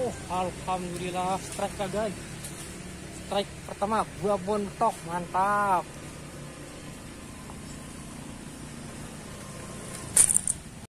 Oh, alhamdulillah strike kagak. Ya, strike pertama gua bontok, mantap.